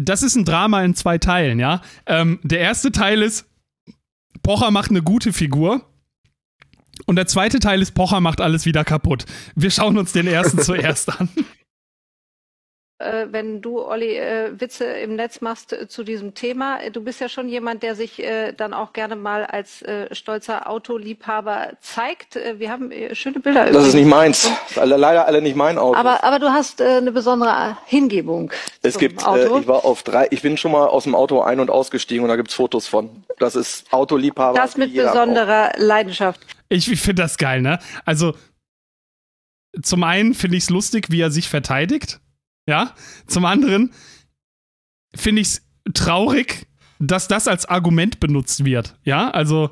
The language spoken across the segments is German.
das ist ein Drama in zwei Teilen, ja. Ähm, der erste Teil ist, Pocher macht eine gute Figur. Und der zweite Teil ist, Pocher macht alles wieder kaputt. Wir schauen uns den ersten zuerst an. Äh, wenn du, Olli, äh, Witze im Netz machst äh, zu diesem Thema. Du bist ja schon jemand, der sich dann auch gerne mal als stolzer Autoliebhaber zeigt. Wir haben schöne Bilder. Das ist nicht meins. Leider alle nicht mein Auto. Aber, aber du hast eine besondere Hingebung. Es gibt, Auto. ich war auf drei, ich bin schon mal aus dem Auto ein- und ausgestiegen und da gibt es Fotos von. Das ist Autoliebhaber. Das mit besonderer Leidenschaft. Ich finde das geil, ne? Also, zum einen finde ich es lustig, wie er sich verteidigt ja, zum anderen finde ich es traurig, dass das als Argument benutzt wird. Ja, also.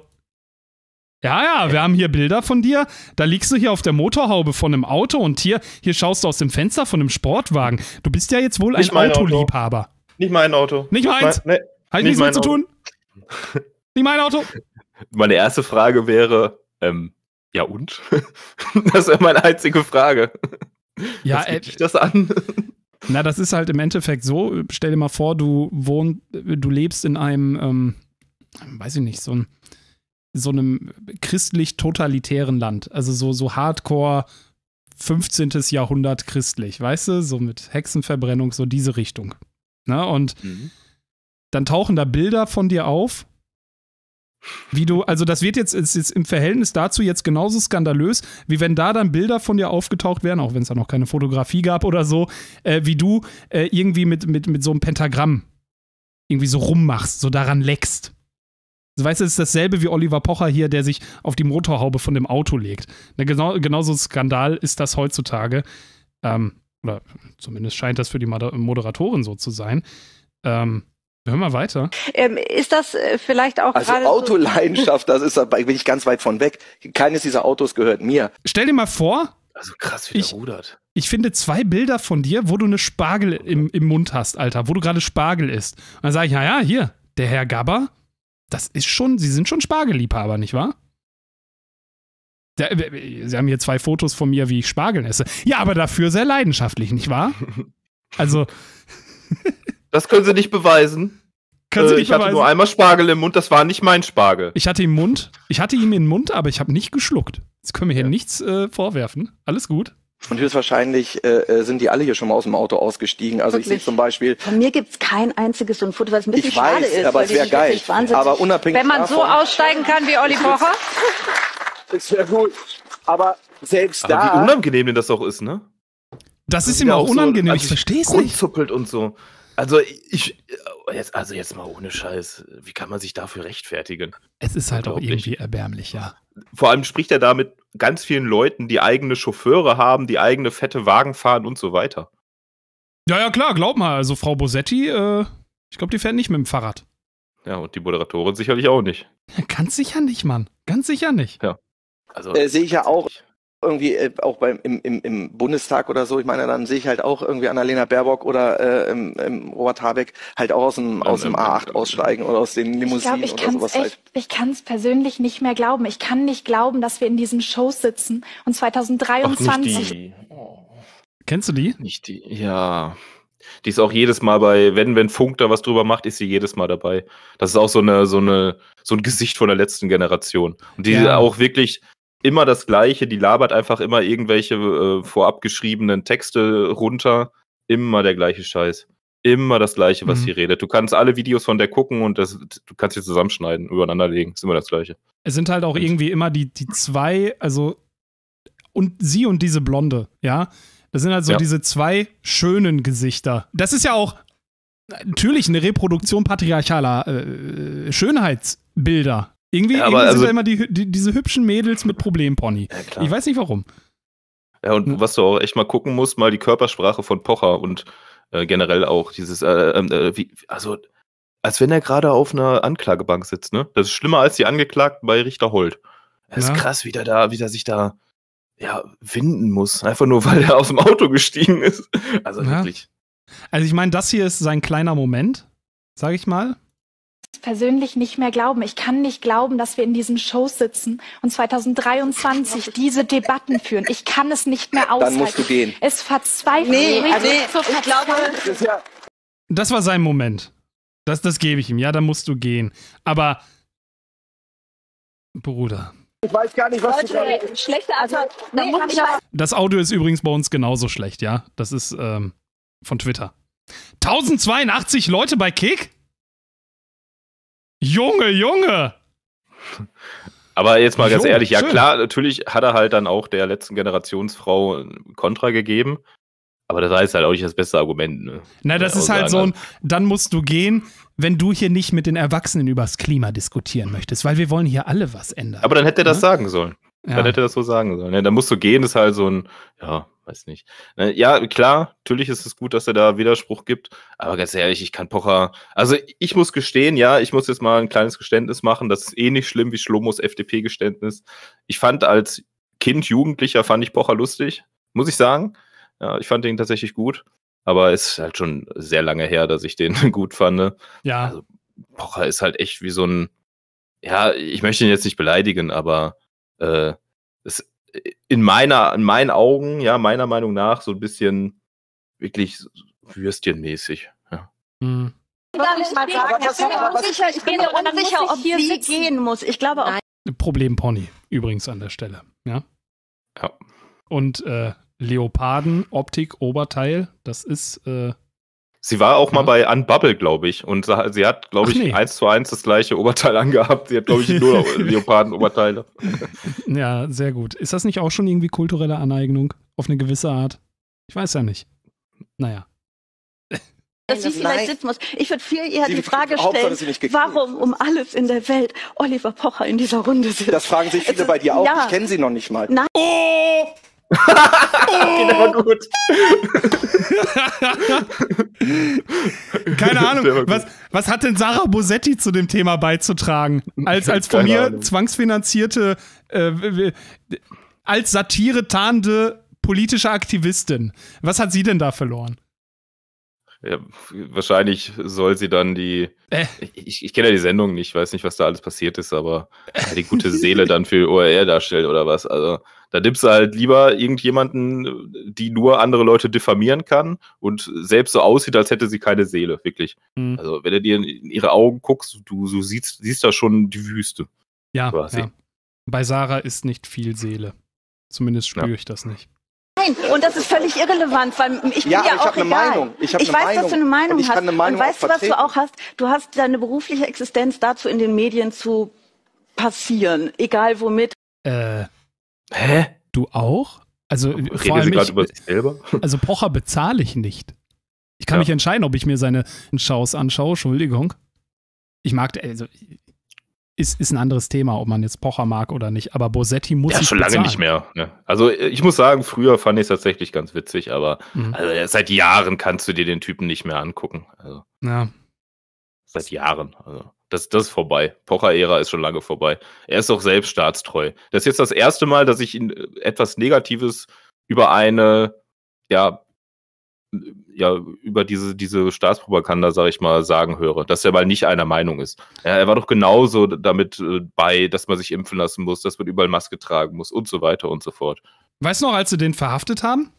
Ja, ja, wir haben hier Bilder von dir. Da liegst du hier auf der Motorhaube von einem Auto und hier, hier schaust du aus dem Fenster von einem Sportwagen. Du bist ja jetzt wohl nicht ein Autoliebhaber. Auto. Nicht mein Auto. Nicht meins. Mein, nee, Hat nichts mehr zu tun. nicht mein Auto. Meine erste Frage wäre, ähm, ja und? das wäre meine einzige Frage. Ja, Was geht äh, dich das an? Na, das ist halt im Endeffekt so. Stell dir mal vor, du wohnst, du lebst in einem, ähm, weiß ich nicht, so, ein, so einem christlich-totalitären Land. Also so, so hardcore 15. Jahrhundert christlich, weißt du? So mit Hexenverbrennung, so diese Richtung. Na, ne? und mhm. dann tauchen da Bilder von dir auf wie du, also das wird jetzt, ist jetzt im Verhältnis dazu jetzt genauso skandalös, wie wenn da dann Bilder von dir aufgetaucht wären, auch wenn es da noch keine Fotografie gab oder so, äh, wie du äh, irgendwie mit, mit, mit so einem Pentagramm irgendwie so rummachst, so daran leckst. Also weißt du, es ist dasselbe wie Oliver Pocher hier, der sich auf die Motorhaube von dem Auto legt. genau, genauso Skandal ist das heutzutage. Ähm, oder zumindest scheint das für die Moderatorin so zu sein. Ähm, Hör mal weiter. Ähm, ist das äh, vielleicht auch also Autoleidenschaft, das ist da bin ich ganz weit von weg. Keines dieser Autos gehört mir. Stell dir mal vor, also krass, wie ich, rudert. Ich finde zwei Bilder von dir, wo du eine Spargel im, im Mund hast, Alter, wo du gerade Spargel isst. Und dann sage ich, naja, hier, der Herr Gabber, das ist schon, Sie sind schon Spargelliebhaber, nicht wahr? Äh, äh, sie haben hier zwei Fotos von mir, wie ich Spargel esse. Ja, aber dafür sehr leidenschaftlich, nicht wahr? Also. Das können sie nicht beweisen. Können sie äh, nicht ich beweisen? hatte nur einmal Spargel im Mund, das war nicht mein Spargel. Ich hatte im Mund, ich hatte ihn im Mund, aber ich habe nicht geschluckt. Jetzt können wir hier ja. nichts äh, vorwerfen. Alles gut. Und höchstwahrscheinlich äh, äh sind die alle hier schon mal aus dem Auto ausgestiegen. Also wirklich? ich sehe zum Beispiel. Von mir gibt es kein einziges so ein Foto, was ein bisschen ich schade weiß, ist. Aber es wäre geil. Aber unabhängig Wenn man davon, so aussteigen kann wie Olli Pocher. Das wäre gut. Aber selbst aber da. Wie unangenehm denn das auch ist, ne? Das, das ist ihm auch unangenehm. So, also ich verstehe es nicht. und so. Also ich, äh, jetzt, also jetzt mal ohne Scheiß, wie kann man sich dafür rechtfertigen? Es ist halt auch irgendwie erbärmlich, ja. Vor allem spricht er da mit ganz vielen Leuten, die eigene Chauffeure haben, die eigene fette Wagen fahren und so weiter. Ja, ja, klar, glaub mal. Also Frau Bosetti, äh, ich glaube, die fährt nicht mit dem Fahrrad. Ja, und die Moderatorin sicherlich auch nicht. Ja, ganz sicher nicht, Mann. Ganz sicher nicht. Ja. Also, äh, sehe ich ja auch. Ich irgendwie äh, auch beim im, im, im Bundestag oder so, ich meine, dann sehe ich halt auch irgendwie Annalena Baerbock oder äh, im, im Robert Habeck halt auch aus dem, aus dem A8 aussteigen oder aus den Limousinen ich glaub, halt. ich oder sowas echt, halt. Ich kann es persönlich nicht mehr glauben. Ich kann nicht glauben, dass wir in diesen Shows sitzen und 2023. Ach, Kennst du die? Nicht die, ja. Die ist auch jedes Mal bei, wenn, wenn Funk da was drüber macht, ist sie jedes Mal dabei. Das ist auch so eine, so eine, so ein Gesicht von der letzten Generation. Und die ja. auch wirklich, immer das Gleiche, die labert einfach immer irgendwelche äh, vorab geschriebenen Texte runter. Immer der gleiche Scheiß. Immer das Gleiche, was mhm. sie redet. Du kannst alle Videos von der gucken und das, du kannst sie zusammenschneiden, übereinanderlegen. Ist immer das Gleiche. Es sind halt auch irgendwie immer die, die zwei, also und sie und diese Blonde, ja. Das sind halt so ja. diese zwei schönen Gesichter. Das ist ja auch natürlich eine Reproduktion patriarchaler äh, äh Schönheitsbilder. Irgendwie, ja, irgendwie also, sind immer die, die, diese hübschen Mädels mit Problempony. Ja, ich weiß nicht warum. Ja, und was du auch echt mal gucken musst, mal die Körpersprache von Pocher und äh, generell auch dieses, äh, äh, ähm, äh, wie, also, als wenn er gerade auf einer Anklagebank sitzt, ne? Das ist schlimmer als die Angeklagten bei Richter Holt. Das ist ja. krass, wie der da, wie der sich da ja, winden muss. Einfach nur, weil er aus dem Auto gestiegen ist. Also wirklich. Also ich meine, das hier ist sein kleiner Moment, sag ich mal persönlich nicht mehr glauben. Ich kann nicht glauben, dass wir in diesen Shows sitzen und 2023 diese Debatten führen. Ich kann es nicht mehr aushalten. Dann musst du gehen. Es verzweifelt nee, mich. nee, so also ich glaube, das war sein Moment. Das, das gebe ich ihm. Ja, dann musst du gehen. Aber, Bruder. Ich weiß gar nicht, was Leute, du nee, schlechte also, nee, Das Audio ist übrigens bei uns genauso schlecht, ja. Das ist ähm, von Twitter. 1082 Leute bei Kick? Junge, Junge! Aber jetzt mal ganz ehrlich, ja schön. klar, natürlich hat er halt dann auch der letzten Generationsfrau ein Kontra gegeben. Aber das heißt halt auch nicht das beste Argument. Ne? Na, das ist halt so ein, also dann musst du gehen, wenn du hier nicht mit den Erwachsenen übers Klima diskutieren möchtest, weil wir wollen hier alle was ändern. Aber dann hätte er das ne? sagen sollen. Ja. Dann hätte er das so sagen sollen. Ja, ne? dann musst du gehen, ist halt so ein, ja, weiß nicht. Ne, ja, klar, natürlich ist es gut, dass er da Widerspruch gibt, aber ganz ehrlich, ich kann Pocher. Also ich muss gestehen, ja, ich muss jetzt mal ein kleines Geständnis machen. Das ist eh nicht schlimm wie Schlomos FDP-Geständnis. Ich fand als Kind, Jugendlicher, fand ich Pocher lustig, muss ich sagen. Ja, ich fand ihn tatsächlich gut. Aber es ist halt schon sehr lange her, dass ich den gut fand. Ne? Ja. Also, Pocher ist halt echt wie so ein. Ja, ich möchte ihn jetzt nicht beleidigen, aber äh, es, in meiner, in meinen Augen, ja, meiner Meinung nach, so ein bisschen wirklich würstchenmäßig. Ja. Mhm. Ich, sagen, ich bin mir unsicher, ich bin unsicher ob hier sie gehen muss. Ich glaube auch. Problem Pony übrigens an der Stelle. Ja. ja. Und äh, Leoparden, Optik, Oberteil, das ist äh, Sie war auch mal mhm. bei Unbubble, glaube ich. Und sie hat, glaube ich, eins nee. zu eins das gleiche Oberteil angehabt. Sie hat, glaube ich, nur Leopardenoberteile. Ja, sehr gut. Ist das nicht auch schon irgendwie kulturelle Aneignung? Auf eine gewisse Art? Ich weiß ja nicht. Naja. Dass sie vielleicht sitzen muss. Ich würde viel eher sie die Frage stellen, warum um alles in der Welt Oliver Pocher in dieser Runde sitzt. Das fragen sich viele ist, bei dir auch. Ja. Ich kenne sie noch nicht mal. Nein. Oh! Geht genau, oh. aber gut. Keine Ahnung. Was, was hat denn Sarah Bosetti zu dem Thema beizutragen? Als, als von mir Ahnung. zwangsfinanzierte, äh, als Satire tarnende politische Aktivistin. Was hat sie denn da verloren? Ja, wahrscheinlich soll sie dann die. Äh. Ich, ich kenne ja die Sendung nicht, weiß nicht, was da alles passiert ist, aber die gute Seele dann für ORR darstellt oder was. Also da dippst du halt lieber irgendjemanden, die nur andere Leute diffamieren kann und selbst so aussieht, als hätte sie keine Seele, wirklich. Mhm. Also wenn du dir in ihre Augen guckst, du, du siehst, siehst da schon die Wüste. Ja, ja. Bei Sarah ist nicht viel Seele. Zumindest spüre ich das nicht. Nein, und das ist völlig irrelevant, weil ich bin ja, ja ich auch eine Meinung. Ich, ich eine weiß, Meinung. dass du eine Meinung hast. Eine Meinung und weißt du, was du auch hast? Du hast deine berufliche Existenz dazu, in den Medien zu passieren, egal womit. Äh, hä? Du auch? Also Reden vor allem ich, über sich selber? Also Pocher bezahle ich nicht. Ich kann ja. mich entscheiden, ob ich mir seine Schaus anschaue. Entschuldigung. Ich mag, also ist, ist ein anderes Thema, ob man jetzt Pocher mag oder nicht. Aber Bosetti muss. Ja, schon lange bezahlen. nicht mehr. Ne? Also ich muss sagen, früher fand ich es tatsächlich ganz witzig, aber mhm. also, seit Jahren kannst du dir den Typen nicht mehr angucken. Also, ja. Seit Jahren. Also. Das, das ist vorbei. Pocher-Ära ist schon lange vorbei. Er ist auch selbst staatstreu. Das ist jetzt das erste Mal, dass ich ihn äh, etwas Negatives über eine ja, ja, über diese, diese Staatspropaganda, sage ich mal, sagen höre, dass er mal nicht einer Meinung ist. Er, war doch genauso damit äh, bei, dass man sich impfen lassen muss, dass man überall Maske tragen muss und so weiter und so fort. Weißt du noch, als sie den verhaftet haben?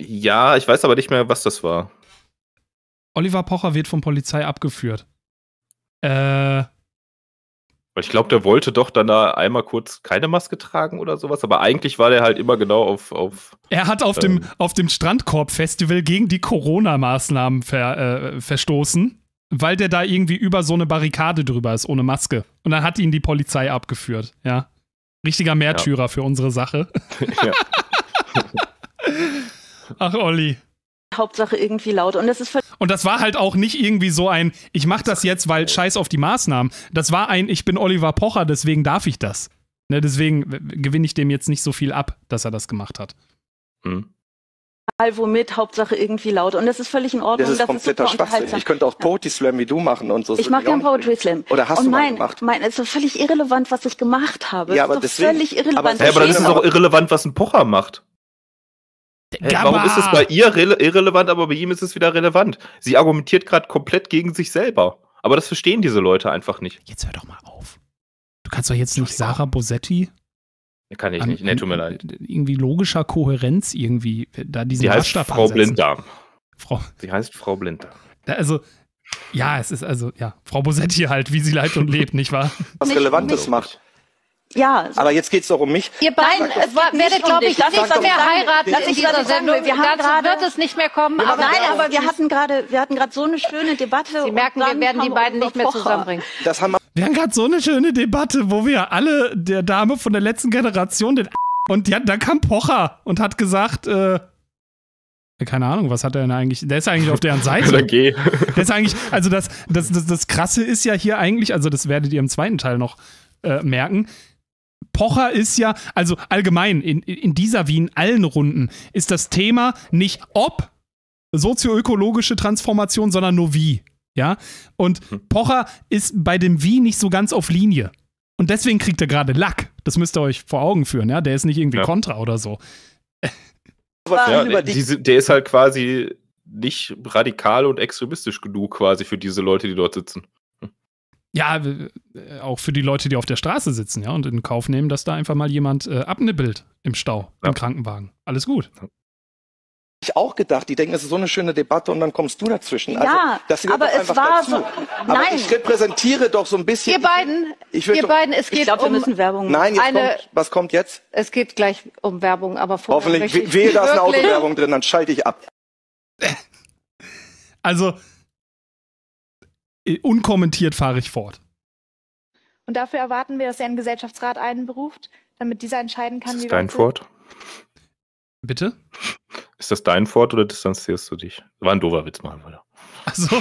Ja, ich weiß aber nicht mehr, was das war. Oliver Pocher wird von Polizei abgeführt. Äh, weil ich glaube, der wollte doch dann da einmal kurz keine Maske tragen oder sowas, aber eigentlich war der halt immer genau auf. auf er hat auf ähm, dem, auf dem Strandkorb-Festival gegen die Corona-Maßnahmen ver, äh, verstoßen, weil der da irgendwie über so eine Barrikade drüber ist, ohne Maske. Und dann hat ihn die Polizei abgeführt, ja. Richtiger Märtyrer ja. für unsere Sache. Ach, Olli. Hauptsache irgendwie laut. Und das ist Und das war halt auch nicht irgendwie so ein, ich mach das jetzt, weil scheiß auf die Maßnahmen. Das war ein, ich bin Oliver Pocher, deswegen darf ich das. Ne, deswegen gewinne ich dem jetzt nicht so viel ab, dass er das gemacht hat. Hm. Egal womit, Hauptsache irgendwie laut. Und das ist völlig in Ordnung. Das ist das kompletter ist Schwachsinn. Ich könnte auch Poetry Slam wie du machen und so. Ich mache keinen Poetry Slam. Oder hast und du mein, mal gemacht? Mein, es ist doch völlig irrelevant, was ich gemacht habe. Ja, aber das ist deswegen, völlig irrelevant. Aber, ja, aber dann ist es auch irrelevant, was ein Pocher macht. Hey, äh, warum ist es bei ihr irrelevant, aber bei ihm ist es wieder relevant? Sie argumentiert gerade komplett gegen sich selber. Aber das verstehen diese Leute einfach nicht. Jetzt hör doch mal auf. Du kannst doch jetzt nicht Sarah Bosetti. Ne, kann ich an, nicht, nee, tut mir leid. Irgendwie logischer Kohärenz irgendwie, äh, da diesen Sie heißt Frau ansetzen. Blinddarm. Frau. Sie heißt Frau Blinddarm. Also, ja, es ist also, ja, Frau Bosetti halt, wie sie leidet und lebt, nicht wahr? Was Relevantes macht. Ja. Aber jetzt geht es doch um mich. Ihr beiden es war, äh, werdet, glaube ich, nicht mehr heiraten in dieser Sendung. Wir haben Dazu grade, wird es nicht mehr kommen. Aber nein, aber wir hatten gerade, wir hatten gerade so eine schöne Debatte. Sie merken, wir werden die beiden nicht mehr zusammenbringen. Das haben wir. Wir haben gerade so eine schöne Debatte, wo wir alle der Dame von der letzten Generation den und ja, da kam Pocher und hat gesagt, äh, keine Ahnung, was hat er denn eigentlich? Der ist eigentlich auf deren Seite. Oder geh. Der ist eigentlich, also das, das, das, das Krasse ist ja hier eigentlich, also das werdet ihr im zweiten Teil noch äh, merken, Pocher ist ja, also allgemein in, in dieser wie in allen Runden, ist das Thema nicht ob sozioökologische Transformation, sondern nur wie. Ja? Und hm. Pocher ist bei dem Wie nicht so ganz auf Linie. Und deswegen kriegt er gerade Lack. Das müsst ihr euch vor Augen führen, ja. Der ist nicht irgendwie ja. kontra oder so. Ja, die, der ist halt quasi nicht radikal und extremistisch genug quasi für diese Leute, die dort sitzen ja, äh, auch für die Leute, die auf der Straße sitzen, ja, und in Kauf nehmen, dass da einfach mal jemand äh, abnippelt im Stau, ja. im Krankenwagen. Alles gut. Ich auch gedacht, die denken, es ist so eine schöne Debatte und dann kommst du dazwischen. Also, ja, also, aber es war dazu. so. Nein. Aber ich repräsentiere doch so ein bisschen. Ihr beiden, ich, ich ihr doch, beiden, es geht ich glaub, um. Wir müssen Werbung machen. Nein, jetzt eine, kommt, was kommt jetzt? Es geht gleich um Werbung, aber vorher. Hoffentlich, wehe, da ist eine Autowerbung drin, dann schalte ich ab. Also, äh, unkommentiert fahre ich fort. Und dafür erwarten wir, dass er einen Gesellschaftsrat einberuft, damit dieser entscheiden kann, ist das wie dein Fort? Bitte? Ist das dein Fort oder distanzierst du dich? War ein doofer Witz mal wieder. Achso.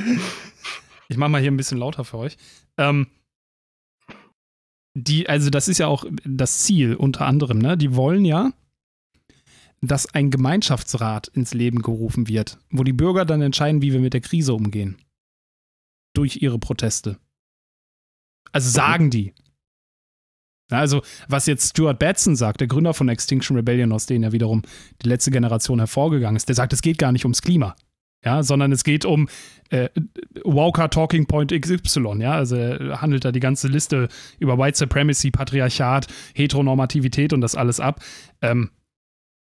ich mache mal hier ein bisschen lauter für euch. Ähm, die, also das ist ja auch das Ziel unter anderem, ne? Die wollen ja, dass ein Gemeinschaftsrat ins Leben gerufen wird, wo die Bürger dann entscheiden, wie wir mit der Krise umgehen durch ihre Proteste. Also mhm. sagen die. Also, was jetzt Stuart Batson sagt, der Gründer von Extinction Rebellion, aus denen ja wiederum die letzte Generation hervorgegangen ist, der sagt, es geht gar nicht ums Klima. Ja, sondern es geht um äh, Walker Talking Point XY, ja, also er handelt da die ganze Liste über White Supremacy, Patriarchat, Heteronormativität und das alles ab. Ähm,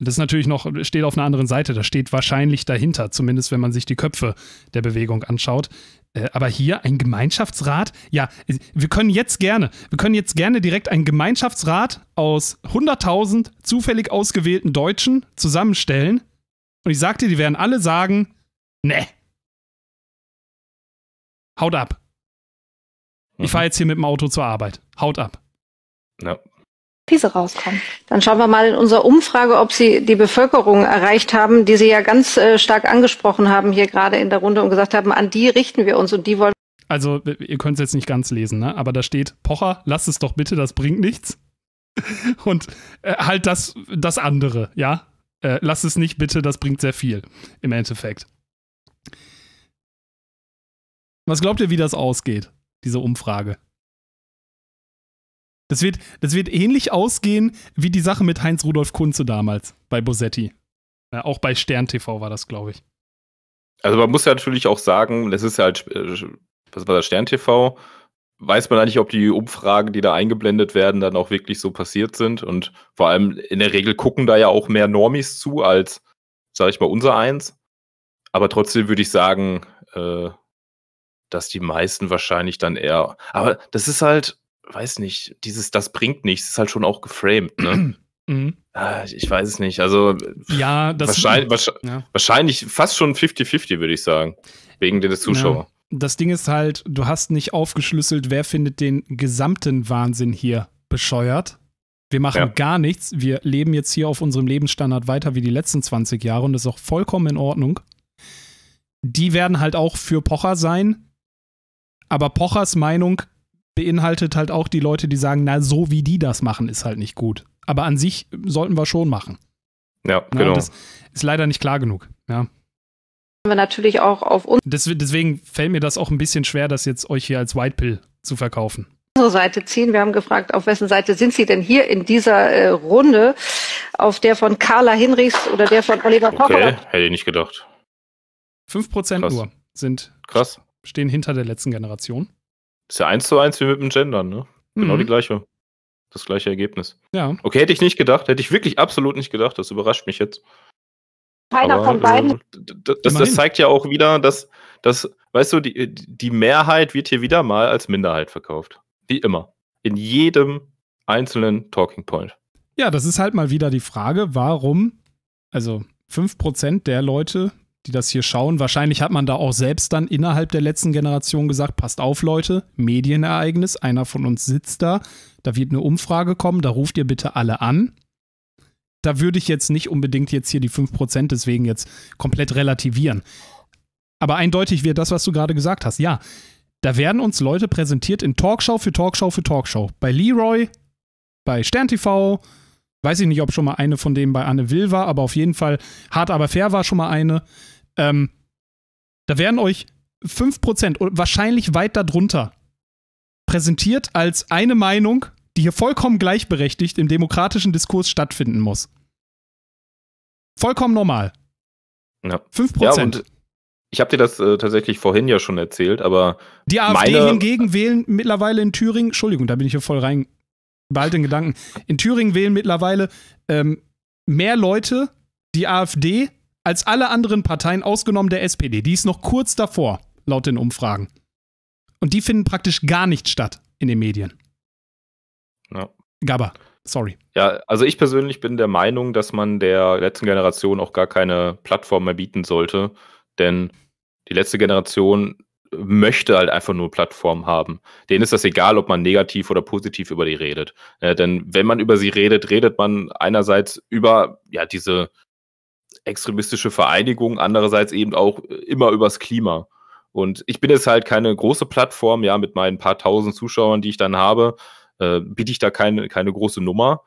das ist natürlich noch, steht auf einer anderen Seite, Das steht wahrscheinlich dahinter, zumindest wenn man sich die Köpfe der Bewegung anschaut. Äh, aber hier ein Gemeinschaftsrat? Ja, äh, wir können jetzt gerne, wir können jetzt gerne direkt einen Gemeinschaftsrat aus 100.000 zufällig ausgewählten Deutschen zusammenstellen. Und ich sagte, die werden alle sagen, ne. Haut ab. Ich mhm. fahre jetzt hier mit dem Auto zur Arbeit. Haut ab. Ja, Pisa rauskommen. Dann schauen wir mal in unserer Umfrage, ob Sie die Bevölkerung erreicht haben, die Sie ja ganz äh, stark angesprochen haben hier gerade in der Runde und gesagt haben, an die richten wir uns und die wollen. Also, ihr könnt es jetzt nicht ganz lesen, ne? aber da steht, Pocher, lass es doch bitte, das bringt nichts. und äh, halt das, das andere, ja? Äh, lass es nicht bitte, das bringt sehr viel im Endeffekt. Was glaubt ihr, wie das ausgeht, diese Umfrage? Das wird, das wird ähnlich ausgehen wie die Sache mit Heinz Rudolf Kunze damals bei Bosetti. Ja, auch bei Stern TV war das, glaube ich. Also man muss ja natürlich auch sagen, das ist ja halt, äh, was war das Stern TV? Weiß man eigentlich, ob die Umfragen, die da eingeblendet werden, dann auch wirklich so passiert sind? Und vor allem in der Regel gucken da ja auch mehr Normis zu als, sag ich mal, unser eins. Aber trotzdem würde ich sagen, äh, dass die meisten wahrscheinlich dann eher. Aber das ist halt, weiß nicht, dieses, das bringt nichts, ist halt schon auch geframed, ne? Mhm. Ah, ich, weiß es nicht. Also äh, ja, wahrscheinlich, wahrscheinlich, ja. wahrscheinlich, fast schon 50-50, würde ich sagen. Wegen der Zuschauer. Ja. Das Ding ist halt, du hast nicht aufgeschlüsselt, wer findet den gesamten Wahnsinn hier bescheuert. Wir machen ja. gar nichts. Wir leben jetzt hier auf unserem Lebensstandard weiter wie die letzten 20 Jahre und das ist auch vollkommen in Ordnung. Die werden halt auch für Pocher sein. Aber Pochers Meinung beinhaltet halt auch die Leute, die sagen, na, so wie die das machen, ist halt nicht gut. Aber an sich sollten wir schon machen. Ja, na, genau. Das ist leider nicht klar genug, ja. Wir natürlich auch auf uns. Deswegen fällt mir das auch ein bisschen schwer, das jetzt euch hier als White Pill zu verkaufen unsere Seite ziehen. Wir haben gefragt, auf wessen Seite sind Sie denn hier in dieser äh, Runde? Auf der von Carla Hinrichs oder der von Oliver Pocher? Okay, hätte ich nicht gedacht. 5% Krass. nur sind, Krass. stehen hinter der letzten Generation. Ist ja eins zu eins wie mit dem Gendern, ne? Genau mhm. die gleiche. Das gleiche Ergebnis. Ja. Okay, hätte ich nicht gedacht. Hätte ich wirklich absolut nicht gedacht. Das überrascht mich jetzt. Keiner Aber, von beiden. Äh, das, das, zeigt ja auch wieder, dass, dass weißt du, die, die Mehrheit wird hier wieder mal als Minderheit verkauft. Wie immer. In jedem einzelnen Talking Point. Ja, das ist halt mal wieder die Frage, warum, also 5% der Leute die das hier schauen. Wahrscheinlich hat man da auch selbst dann innerhalb der letzten Generation gesagt, passt auf Leute, Medienereignis, einer von uns sitzt da, da wird eine Umfrage kommen, da ruft ihr bitte alle an. Da würde ich jetzt nicht unbedingt jetzt hier die 5% deswegen jetzt komplett relativieren. Aber eindeutig wird das, was du gerade gesagt hast. Ja, da werden uns Leute präsentiert in Talkshow für Talkshow für Talkshow. Bei Leroy, bei SternTV. weiß ich nicht, ob schon mal eine von denen bei Anne Will war, aber auf jeden Fall Hart aber fair war schon mal eine. Ähm, da werden euch 5% wahrscheinlich weit darunter präsentiert als eine Meinung, die hier vollkommen gleichberechtigt im demokratischen Diskurs stattfinden muss. Vollkommen normal. Ja. 5%. Ja, und ich habe dir das äh, tatsächlich vorhin ja schon erzählt, aber. Die AfD hingegen wählen mittlerweile in Thüringen, Entschuldigung, da bin ich hier voll rein, bald in Gedanken. In Thüringen wählen mittlerweile ähm, mehr Leute die AfD als alle anderen Parteien, ausgenommen der SPD. Die ist noch kurz davor, laut den Umfragen. Und die finden praktisch gar nicht statt in den Medien. Ja. Gabba, sorry. Ja, also ich persönlich bin der Meinung, dass man der letzten Generation auch gar keine Plattform mehr bieten sollte, denn die letzte Generation möchte halt einfach nur Plattformen haben. Denen ist das egal, ob man negativ oder positiv über die redet. Äh, denn wenn man über sie redet, redet man einerseits über ja diese extremistische Vereinigung, andererseits eben auch äh, immer übers Klima. Und ich bin jetzt halt keine große Plattform, ja, mit meinen paar tausend Zuschauern, die ich dann habe, äh, biete ich da keine, keine große Nummer.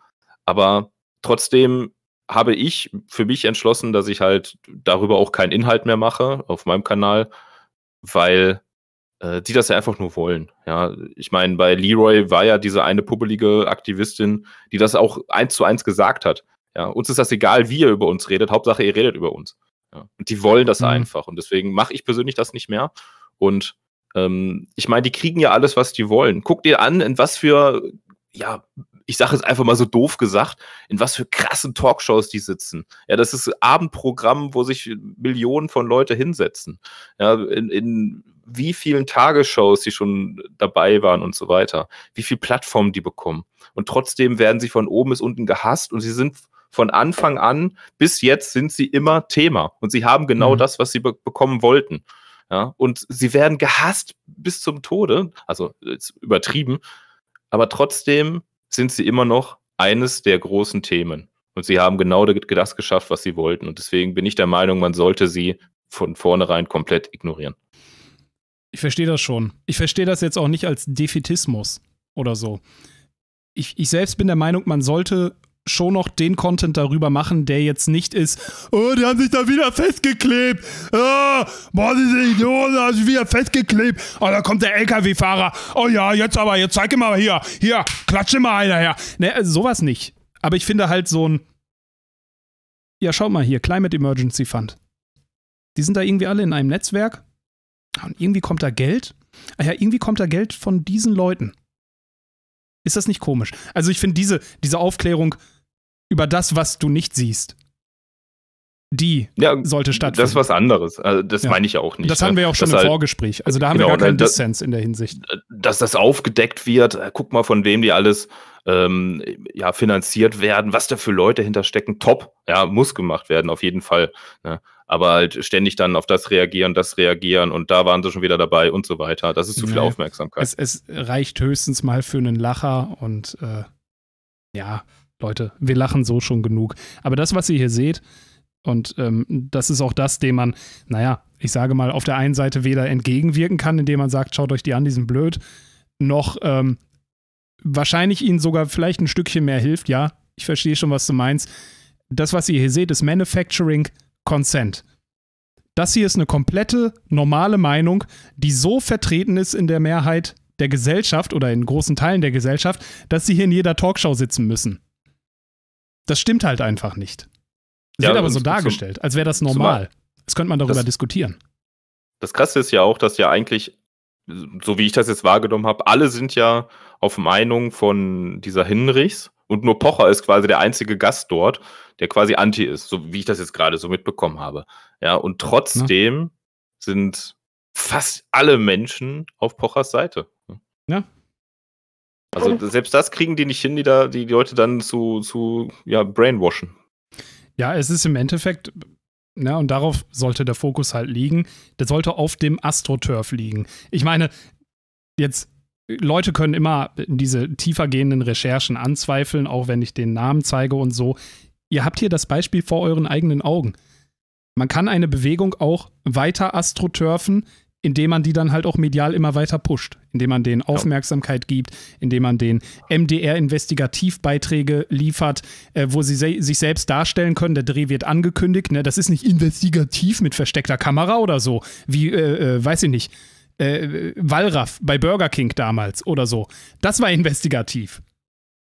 Aber trotzdem habe ich für mich entschlossen, dass ich halt darüber auch keinen Inhalt mehr mache auf meinem Kanal, weil äh, die das ja einfach nur wollen. Ja, ich meine, bei Leroy war ja diese eine pubbelige Aktivistin, die das auch eins zu eins gesagt hat. Ja, uns ist das egal, wie ihr über uns redet. Hauptsache, ihr redet über uns. Ja. Und die wollen das mhm. einfach. Und deswegen mache ich persönlich das nicht mehr. Und ähm, ich meine, die kriegen ja alles, was die wollen. Guckt ihr an, in was für, ja, ich sage es einfach mal so doof gesagt, in was für krassen Talkshows die sitzen. Ja, das ist Abendprogramm, wo sich Millionen von Leute hinsetzen. Ja, in, in wie vielen Tagesshows die schon dabei waren und so weiter. Wie viele Plattformen die bekommen. Und trotzdem werden sie von oben bis unten gehasst und sie sind von Anfang an bis jetzt sind sie immer Thema und sie haben genau mhm. das, was sie be bekommen wollten. Ja, und sie werden gehasst bis zum Tode, also übertrieben, aber trotzdem sind sie immer noch eines der großen Themen. Und sie haben genau das geschafft, was sie wollten. Und deswegen bin ich der Meinung, man sollte sie von vornherein komplett ignorieren. Ich verstehe das schon. Ich verstehe das jetzt auch nicht als Defitismus oder so. Ich, ich selbst bin der Meinung, man sollte schon noch den Content darüber machen, der jetzt nicht ist, oh, die haben sich da wieder festgeklebt. Oh, boah, diese Idioten haben sich wieder festgeklebt. Oh, da kommt der LKW-Fahrer. Oh ja, jetzt aber, jetzt zeig ihm mal hier. Hier, klatsche mal einer her. Ne, also sowas nicht. Aber ich finde halt so ein. Ja, schaut mal hier, Climate Emergency Fund. Die sind da irgendwie alle in einem Netzwerk. Ah, und irgendwie kommt da Geld. Ah ja, irgendwie kommt da Geld von diesen Leuten. Ist das nicht komisch? Also ich finde diese, diese Aufklärung über das, was du nicht siehst. Die ja, sollte stattfinden. Das ist was anderes. Also das ja. meine ich auch nicht. Das ne? haben wir auch schon das im halt, Vorgespräch. Also da haben genau, wir gar keinen das, Dissens in der Hinsicht. Dass das aufgedeckt wird, äh, guck mal, von wem die alles ähm, ja, finanziert werden, was da für Leute hinterstecken, top. Ja, muss gemacht werden, auf jeden Fall. Ne? aber halt ständig dann auf das reagieren, das reagieren und da waren sie schon wieder dabei und so weiter. Das ist zu viel naja, Aufmerksamkeit. Es, es, reicht höchstens mal für einen Lacher und äh, ja, Leute, wir lachen so schon genug. Aber das, was ihr hier seht, und ähm, das ist auch das, dem man, naja, ich sage mal, auf der einen Seite weder entgegenwirken kann, indem man sagt, schaut euch die an, die sind blöd, noch ähm, wahrscheinlich ihnen sogar vielleicht ein Stückchen mehr hilft. Ja, ich verstehe schon, was du meinst. Das, was ihr hier seht, ist Manufacturing Consent. Das hier ist eine komplette normale Meinung, die so vertreten ist in der Mehrheit der Gesellschaft oder in großen Teilen der Gesellschaft, dass sie hier in jeder Talkshow sitzen müssen. Das stimmt halt einfach nicht. Es ja, wird aber so dargestellt, als wäre das normal. Es könnte man darüber das, diskutieren. Das Krasse ist ja auch, dass ja eigentlich, so wie ich das jetzt wahrgenommen habe, alle sind ja auf Meinung von dieser Hinrichs und nur Pocher ist quasi der einzige Gast dort, der quasi anti ist, so wie ich das jetzt gerade so mitbekommen habe. Ja, und trotzdem ja. sind fast alle Menschen auf Pochers Seite. Ja, also selbst das kriegen die nicht hin, die da die Leute dann zu, zu ja, brainwashen. Ja, es ist im Endeffekt, na, und darauf sollte der Fokus halt liegen. Der sollte auf dem AstroTurf liegen. Ich meine, jetzt Leute können immer diese tiefer gehenden Recherchen anzweifeln, auch wenn ich den Namen zeige und so. Ihr habt hier das Beispiel vor euren eigenen Augen. Man kann eine Bewegung auch weiter astroturfen, indem man die dann halt auch medial immer weiter pusht, indem man denen Aufmerksamkeit gibt, indem man denen MDR-Investigativbeiträge liefert, äh, wo sie se sich selbst darstellen können. Der Dreh wird angekündigt. Ne? Das ist nicht investigativ mit versteckter Kamera oder so, wie, äh, äh, weiß ich nicht, äh, Wallraff bei Burger King damals oder so. Das war investigativ.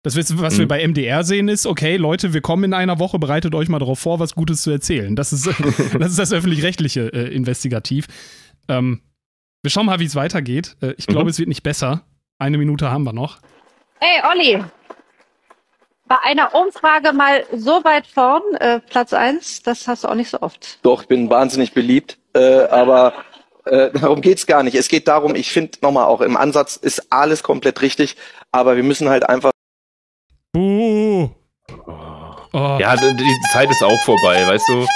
Das, was mhm. wir bei MDR sehen, ist, okay, Leute, wir kommen in einer Woche, bereitet euch mal darauf vor, was Gutes zu erzählen. Das ist das, ist das öffentlich-rechtliche äh, investigativ. Ähm, wir schauen mal, wie es weitergeht. Äh, ich glaube, mhm. es wird nicht besser. Eine Minute haben wir noch. Hey, Olli. Bei einer Umfrage mal so weit vorn, äh, Platz 1, das hast du auch nicht so oft. Doch, ich bin wahnsinnig beliebt, äh, aber äh, darum es gar nicht. Es geht darum, ich finde nochmal auch im Ansatz ist alles komplett richtig, aber wir müssen halt einfach. Buh. Oh. oh. Ja, also die Zeit ist auch vorbei, weißt du?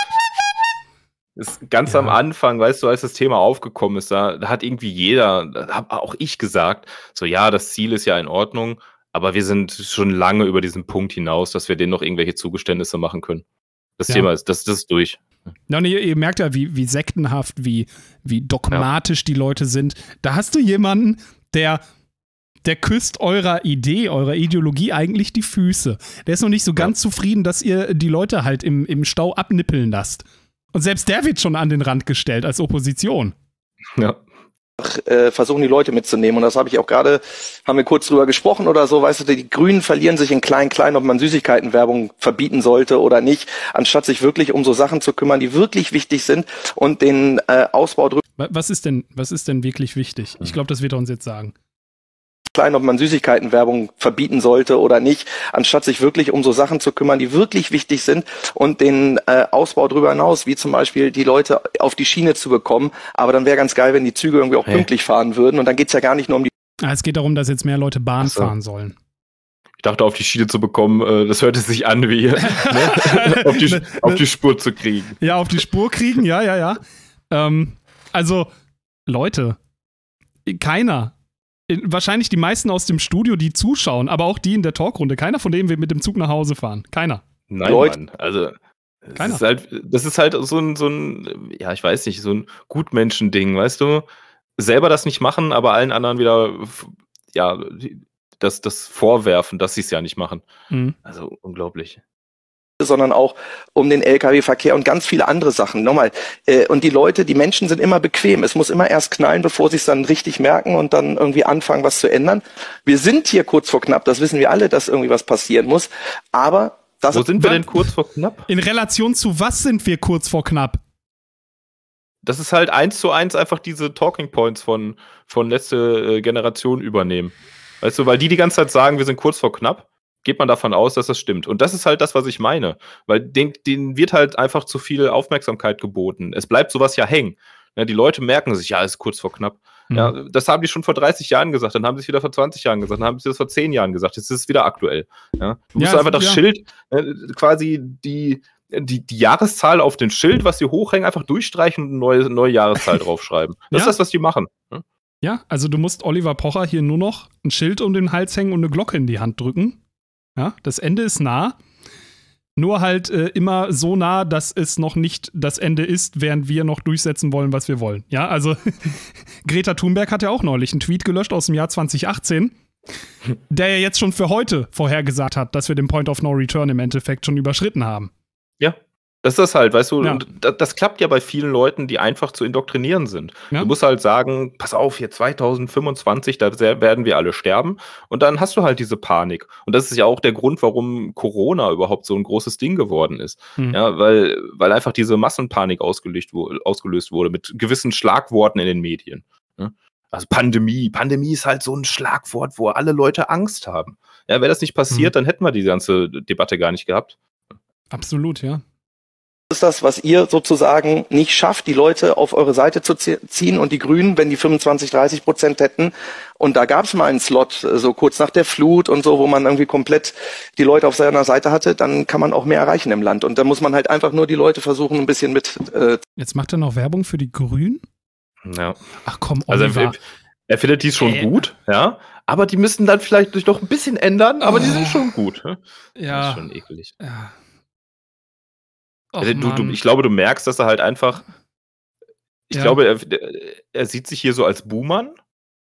Ist ganz ja. am Anfang, weißt du, als das Thema aufgekommen ist, da, da hat irgendwie jeder, habe auch ich gesagt, so ja, das Ziel ist ja in Ordnung, aber wir sind schon lange über diesen Punkt hinaus, dass wir denen noch irgendwelche Zugeständnisse machen können. Das ja. Thema ist, das, das ist durch. Ja, nee, ihr, merkt ja, wie, wie sektenhaft, wie, wie dogmatisch ja. die Leute sind. Da hast du jemanden, der, der küsst eurer Idee, eurer Ideologie eigentlich die Füße. Der ist noch nicht so ganz zufrieden, dass ihr die Leute halt im, im Stau abnippeln lasst. Und selbst der wird schon an den Rand gestellt als Opposition. Ja. Äh, versuchen die Leute mitzunehmen. Und das habe ich auch gerade, haben wir kurz drüber gesprochen oder so, weißt du, die Grünen verlieren sich in klein-klein, ob man Süßigkeitenwerbung verbieten sollte oder nicht, anstatt sich wirklich um so Sachen zu kümmern, die wirklich wichtig sind und den äh, Ausbau drüber. Was ist denn, was ist denn wirklich wichtig? Ich hm. glaube, das wird er uns jetzt sagen klein, ob man Süßigkeitenwerbung verbieten sollte oder nicht, anstatt sich wirklich um so Sachen zu kümmern, die wirklich wichtig sind und den äh, Ausbau darüber hinaus, wie zum Beispiel die Leute auf die Schiene zu bekommen. Aber dann wäre ganz geil, wenn die Züge irgendwie auch hey. pünktlich fahren würden. Und dann geht es ja gar nicht nur um die. Es geht darum, dass jetzt mehr Leute Bahn so. fahren sollen. Ich dachte, auf die Schiene zu bekommen, äh, das hört sich an wie ne? auf, die, ne, auf, ne. die, Spur zu kriegen. Ja, auf die Spur kriegen, ja, ja, ja. Ähm, also, Leute, keiner wahrscheinlich die meisten aus dem Studio, die zuschauen, aber auch die in der Talkrunde. Keiner von denen wird mit dem Zug nach Hause fahren. Keiner. Nein, Leute. Mann. Also, Keiner. Ist halt, das ist halt so ein, so ein, ja, ich weiß nicht, so ein Gutmenschending, weißt du? Selber das nicht machen, aber allen anderen wieder, ja, das, das vorwerfen, dass sie es ja nicht machen. Mhm. Also, unglaublich sondern auch um den Lkw-Verkehr und ganz viele andere Sachen. Nochmal, äh, und die Leute, die Menschen sind immer bequem. Es muss immer erst knallen, bevor sie es dann richtig merken und dann irgendwie anfangen, was zu ändern. Wir sind hier kurz vor knapp, das wissen wir alle, dass irgendwie was passieren muss. Aber das Wo sind wir denn kurz vor knapp? In Relation zu was sind wir kurz vor knapp? Das ist halt eins zu eins einfach diese Talking Points von, von letzte äh, Generation übernehmen. Weißt du, weil die die ganze Zeit sagen, wir sind kurz vor knapp geht man davon aus, dass das stimmt. Und das ist halt das, was ich meine, weil denen, denen wird halt einfach zu viel Aufmerksamkeit geboten. Es bleibt sowas ja hängen. Ja, ne, die Leute merken sich, ja, ist kurz vor knapp. Mhm. Ja, das haben die schon vor 30 Jahren gesagt, dann haben sie es wieder vor 20 Jahren gesagt, dann haben sie es vor 10 Jahren gesagt, jetzt ist es wieder aktuell. Ja, du musst einfach das Schild, äh, quasi die, die, die, Jahreszahl auf den Schild, was sie hochhängen, einfach durchstreichen und eine neue, neue Jahreszahl draufschreiben. Das ist das, was die machen. Hm? Ja, also du musst Oliver Pocher hier nur noch ein Schild um den Hals hängen und eine Glocke in die Hand drücken ja, das Ende ist nah. Nur halt äh, immer so nah, dass es noch nicht das Ende ist, während wir noch durchsetzen wollen, was wir wollen. Ja, also Greta Thunberg hat ja auch neulich einen Tweet gelöscht aus dem Jahr 2018, der ja jetzt schon für heute vorhergesagt hat, dass wir den Point of No Return im Endeffekt schon überschritten haben. Ja, das ist das halt, weißt du, ja. das, das, klappt ja bei vielen Leuten, die einfach zu indoktrinieren sind. Ja. Du musst halt sagen, pass auf, hier 2025, da werden wir alle sterben. Und dann hast du halt diese Panik. Und das ist ja auch der Grund, warum Corona überhaupt so ein großes Ding geworden ist. Mhm. Ja, weil, weil einfach diese Massenpanik ausgelöst, ausgelöst wurde mit gewissen Schlagworten in den Medien. Also Pandemie. Pandemie ist halt so ein Schlagwort, wo alle Leute Angst haben. Ja, wäre das nicht passiert, mhm. dann hätten wir die ganze Debatte gar nicht gehabt. Absolut, ja ist das, was ihr sozusagen nicht schafft, die Leute auf eure Seite zu ziehen und die Grünen, wenn die 25, 30 Prozent hätten. Und da gab es mal einen Slot, äh, so kurz nach der Flut und so, wo man irgendwie komplett die Leute auf seiner Seite hatte, dann kann man auch mehr erreichen im Land. Und da muss man halt einfach nur die Leute versuchen, ein bisschen mit. Äh Jetzt macht er noch Werbung für die Grünen? Ja. Ach komm, also, Oliver. Also, er findet die schon äh. gut, ja. Aber die müssen dann vielleicht sich noch ein bisschen ändern, aber oh. die ah. sind schon gut. Ne? Ja. Das ist schon eklig. Ja. Äh, Och, du, du, ich glaube, du merkst, dass er halt einfach. Ich ja. glaube, er, er, sieht sich hier so als Buhmann,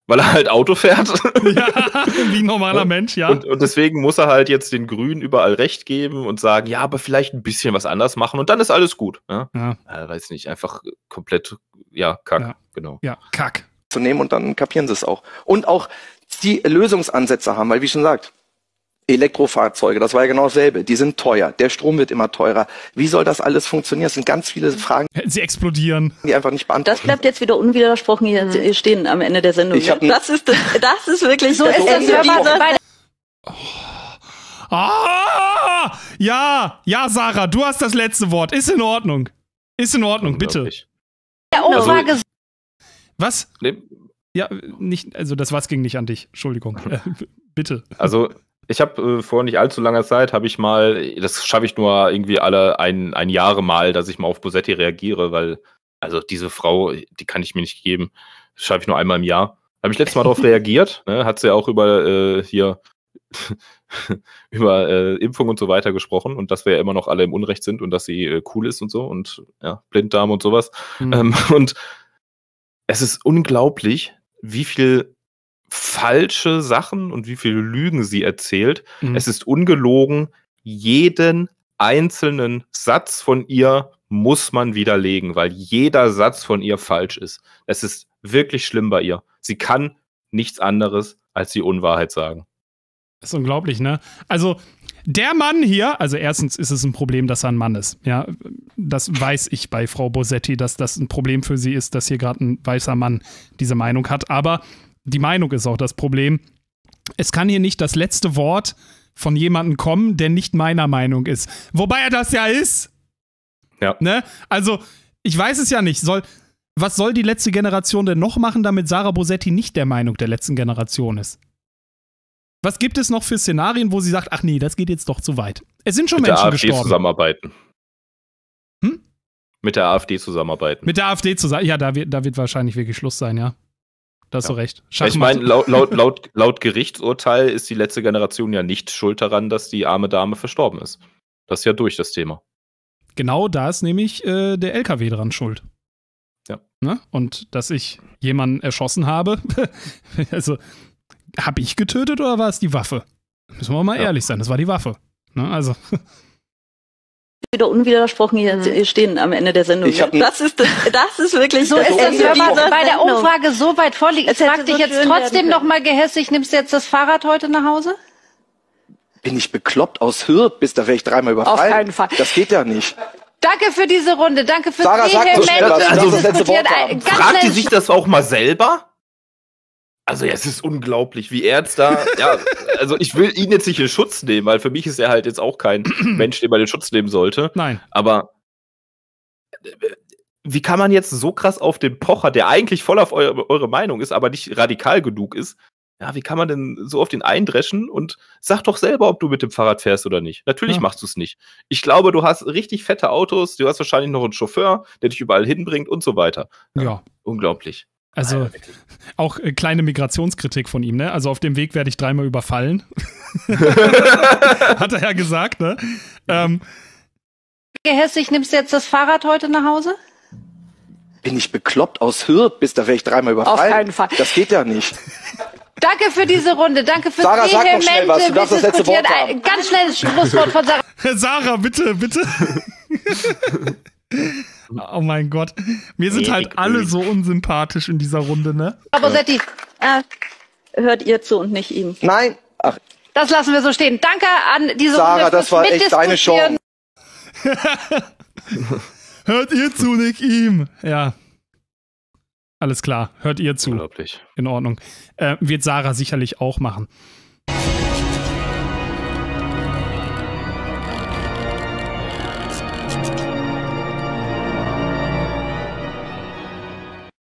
weil er halt Auto fährt. Ja, wie ein normaler Mensch, ja. Und, und, deswegen muss er halt jetzt den Grünen überall recht geben und sagen, ja, aber vielleicht ein bisschen was anders machen und dann ist alles gut. Ja? Ne? ja. ja weiß nicht, einfach komplett, ja, kack, genau. Ja, kack. Zu nehmen und dann kapieren sie es auch. Und auch die Lösungsansätze haben, weil wie schon sagt, Elektrofahrzeuge, das war ja genau dasselbe. Die sind teuer. Der Strom wird immer teurer. Wie soll das alles funktionieren? Das sind ganz viele Fragen. Sie explodieren. Die einfach nicht beantwortet. Das bleibt jetzt wieder unwidersprochen hier mhm. stehen am Ende der Sendung. Ne? das, ist, das, ist wirklich so. Ist das ist das dieser oh. ah! Ja, ja, Sarah, du hast das letzte Wort. Ist in Ordnung. Ist in Ordnung, bitte. Der Opa also, Was? Ja, nicht, also das was ging nicht an dich. Entschuldigung. Äh, bitte. Also ich habe äh, vor nicht allzu langer Zeit, habe ich mal, das schaffe ich nur irgendwie alle ein, ein Jahre mal, dass ich mal auf Bosetti reagiere, weil, also diese Frau, die kann ich mir nicht geben. Das schaffe ich nur einmal im Jahr. Habe ich letztes Mal darauf reagiert, ne? hat sie ja auch über äh, hier über äh, Impfung und so weiter gesprochen und dass wir ja immer noch alle im Unrecht sind und dass sie äh, cool ist und so und ja, Blinddarm und sowas. Mhm. Ähm, und es ist unglaublich, wie viel falsche Sachen und wie viele Lügen sie erzählt. Mhm. Es ist ungelogen. Jeden einzelnen Satz von ihr muss man widerlegen, weil jeder Satz von ihr falsch ist. Es ist wirklich schlimm bei ihr. Sie kann nichts anderes als die Unwahrheit sagen. Das ist unglaublich, ne? Also der Mann hier, also erstens ist es ein Problem, dass er ein Mann ist. Ja, das weiß ich bei Frau Bosetti, dass das ein Problem für sie ist, dass hier gerade ein weißer Mann diese Meinung hat. Aber die Meinung ist auch das Problem. Es kann hier nicht das letzte Wort von jemandem kommen, der nicht meiner Meinung ist. Wobei er das ja ist. Ja. Ne? Also, ich weiß es ja nicht. Soll, was soll die letzte Generation denn noch machen, damit Sarah Bosetti nicht der Meinung der letzten Generation ist? Was gibt es noch für Szenarien, wo sie sagt, ach nee, das geht jetzt doch zu weit? Es sind schon Mit Menschen der AfD gestorben. zusammenarbeiten. Hm? Mit der AfD zusammenarbeiten. Mit der AfD zusammenarbeiten. Ja, da wird, da wird wahrscheinlich wirklich Schluss sein, ja da hast ja. du recht. Schachmatt. Ich meine, laut, laut, laut, laut Gerichtsurteil ist die letzte Generation ja nicht schuld daran, dass die arme Dame verstorben ist. Das ist ja durch das Thema. Genau da ist nämlich äh, der LKW dran schuld. Ja. Ne? Und dass ich jemanden erschossen habe, also habe ich getötet oder war es die Waffe? Müssen wir mal ja. ehrlich sein, das war die Waffe. Ne? Also wieder unwidersprochen mhm. hier stehen am Ende der Sendung. Ne? Das ist das ist wirklich so das ist das, wenn man bei der Umfrage so weit vorliegt. Ich frage dich so jetzt trotzdem noch mal gehässig, nimmst du jetzt das Fahrrad heute nach Hause? Bin ich bekloppt aus Hürth, bist da ich dreimal überfallen? Auf keinen Fall. Das geht ja nicht. Danke für diese Runde, danke für Sarah, vehement Also, das, das, das Fragt ihr sich das auch mal selber? Also ja, es ist unglaublich, wie er jetzt da. ja, also ich will ihn jetzt nicht in Schutz nehmen, weil für mich ist er halt jetzt auch kein Mensch, den man in Schutz nehmen sollte. Nein. Aber wie kann man jetzt so krass auf den Pocher, der eigentlich voll auf eure, eure Meinung ist, aber nicht radikal genug ist, ja, wie kann man denn so auf den eindreschen und sag doch selber, ob du mit dem Fahrrad fährst oder nicht. Natürlich ja. machst du es nicht. Ich glaube, du hast richtig fette Autos, du hast wahrscheinlich noch einen Chauffeur, der dich überall hinbringt und so weiter. Ja. ja. Unglaublich. Also ja, auch äh, kleine Migrationskritik von ihm, ne? Also auf dem Weg werde ich dreimal überfallen. Hat er ja gesagt, ne? Ähm, Gehässig, nimmst du jetzt das Fahrrad heute nach Hause? Bin ich bekloppt aus Hürth, bis da ich dreimal überfallen? Auf keinen Fall. Das geht ja nicht. Danke für diese Runde, danke für Sarah, sag noch schnell Ganz schnelles Schlusswort von Sarah. Sarah, bitte, bitte. Oh, oh mein Gott. Mir sind halt alle so unsympathisch in dieser Runde, ne? Aber Setti, äh, hört ihr zu und nicht ihm. Nein. Ach. Das lassen wir so stehen. Danke an diese Sarah, Runde. Sarah, das war echt deine Chance. hört ihr zu, nicht ihm. Ja. Alles klar, hört ihr zu. Unglaublich. In Ordnung. Äh, wird Sarah sicherlich auch machen.